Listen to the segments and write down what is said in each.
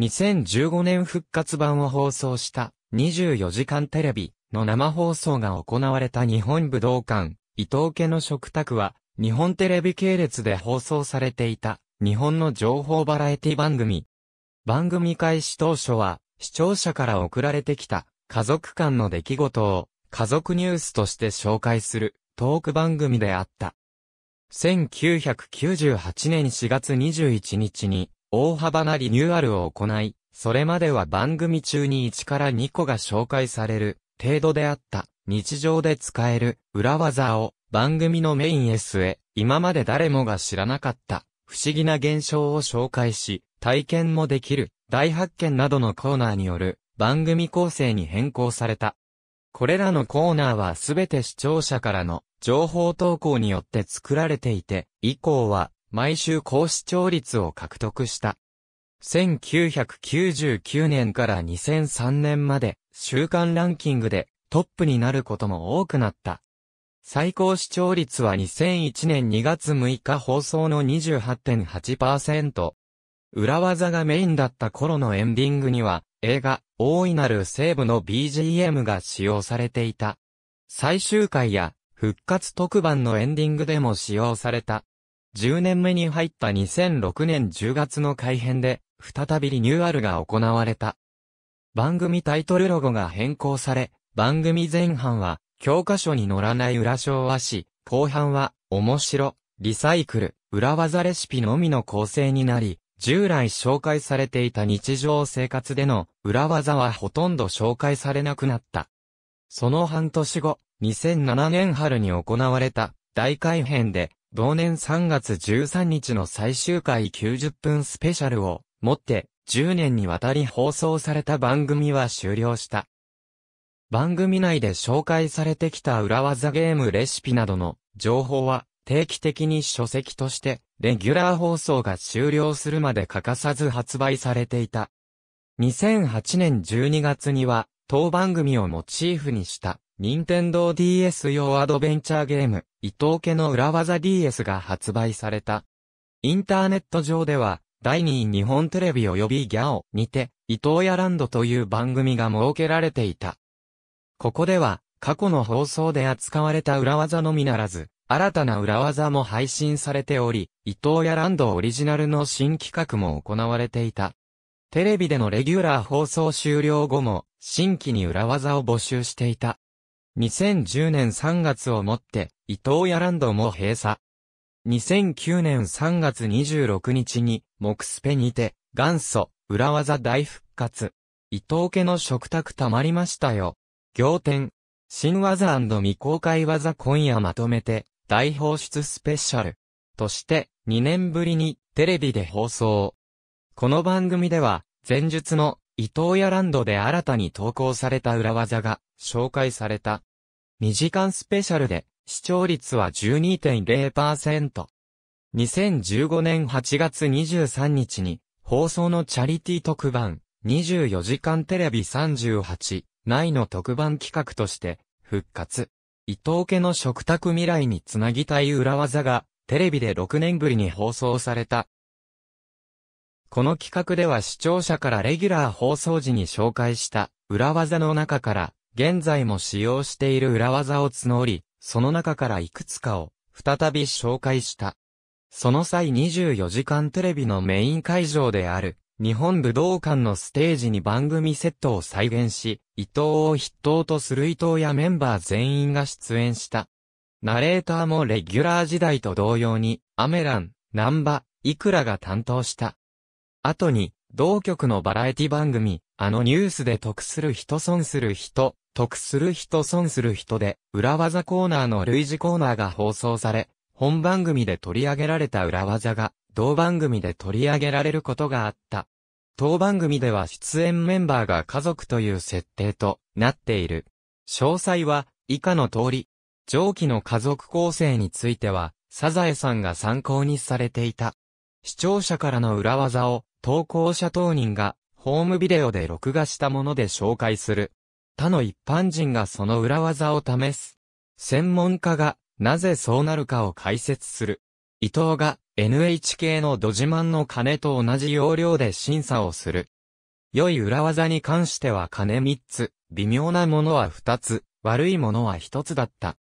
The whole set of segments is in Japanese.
2015年復活版を放送した24時間テレビの生放送が行われた日本武道館、伊藤家の食卓は日本テレビ系列で放送されていた日本の情報バラエティ番組。番組開始当初は視聴者から送られてきた家族間の出来事を家族ニュースとして紹介するトーク番組であった。1998年4月21日に大幅なリニューアルを行い、それまでは番組中に1から2個が紹介される程度であった日常で使える裏技を番組のメイン S へ今まで誰もが知らなかった不思議な現象を紹介し体験もできる大発見などのコーナーによる番組構成に変更された。これらのコーナーはすべて視聴者からの情報投稿によって作られていて、以降は毎週高視聴率を獲得した。1999年から2003年まで週間ランキングでトップになることも多くなった。最高視聴率は2001年2月6日放送の28.8%。裏技がメインだった頃のエンディングには映画大いなる西部の BGM が使用されていた。最終回や復活特番のエンディングでも使用された。10年目に入った2006年10月の改編で、再びリニューアルが行われた。番組タイトルロゴが変更され、番組前半は、教科書に載らない裏昭和史、後半は、面白、リサイクル、裏技レシピのみの構成になり、従来紹介されていた日常生活での裏技はほとんど紹介されなくなった。その半年後、2007年春に行われた大改編で同年3月13日の最終回90分スペシャルをもって10年にわたり放送された番組は終了した。番組内で紹介されてきた裏技ゲームレシピなどの情報は定期的に書籍としてレギュラー放送が終了するまで欠かさず発売されていた。2008年12月には当番組をモチーフにした任天堂 DS 用アドベンチャーゲーム伊藤家の裏技 DS が発売された。インターネット上では、第2位日本テレビ及びギャオにて、伊藤屋ランドという番組が設けられていた。ここでは、過去の放送で扱われた裏技のみならず、新たな裏技も配信されており、伊藤屋ランドオリジナルの新企画も行われていた。テレビでのレギュラー放送終了後も、新規に裏技を募集していた。2010年3月をもって、伊藤屋ランドも閉鎖。2009年3月26日に、木スペにて、元祖、裏技大復活。伊藤家の食卓たまりましたよ。行天。新技未公開技今夜まとめて、大放出スペシャル。として、2年ぶりに、テレビで放送。この番組では、前述の、伊藤屋ランドで新たに投稿された裏技が、紹介された。2時間スペシャルで、視聴率は12.0%。2015年8月23日に、放送のチャリティ特番、24時間テレビ38内の特番企画として、復活。伊藤家の食卓未来につなぎたい裏技が、テレビで6年ぶりに放送された。この企画では視聴者からレギュラー放送時に紹介した裏技の中から現在も使用している裏技を募り、その中からいくつかを再び紹介した。その際24時間テレビのメイン会場である日本武道館のステージに番組セットを再現し、伊藤を筆頭とする伊藤やメンバー全員が出演した。ナレーターもレギュラー時代と同様に、アメラン、ナンバ、イクラが担当した。後に、同局のバラエティ番組、あのニュースで得する人損する人、得する人損する人で、裏技コーナーの類似コーナーが放送され、本番組で取り上げられた裏技が、同番組で取り上げられることがあった。当番組では出演メンバーが家族という設定となっている。詳細は以下の通り、上記の家族構成については、サザエさんが参考にされていた。視聴者からの裏技を投稿者当人がホームビデオで録画したもので紹介する。他の一般人がその裏技を試す。専門家が、なぜそうなるかを解説する。伊藤が NHK のド自慢の金と同じ要領で審査をする。良い裏技に関しては金3つ、微妙なものは2つ、悪いものは1つだった。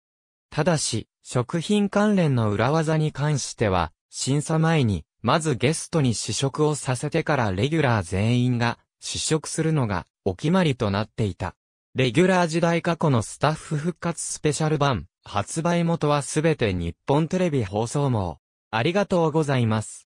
ただし、食品関連の裏技に関しては、審査前に、まずゲストに試食をさせてからレギュラー全員が試食するのがお決まりとなっていた。レギュラー時代過去のスタッフ復活スペシャル版、発売元はすべて日本テレビ放送網。ありがとうございます。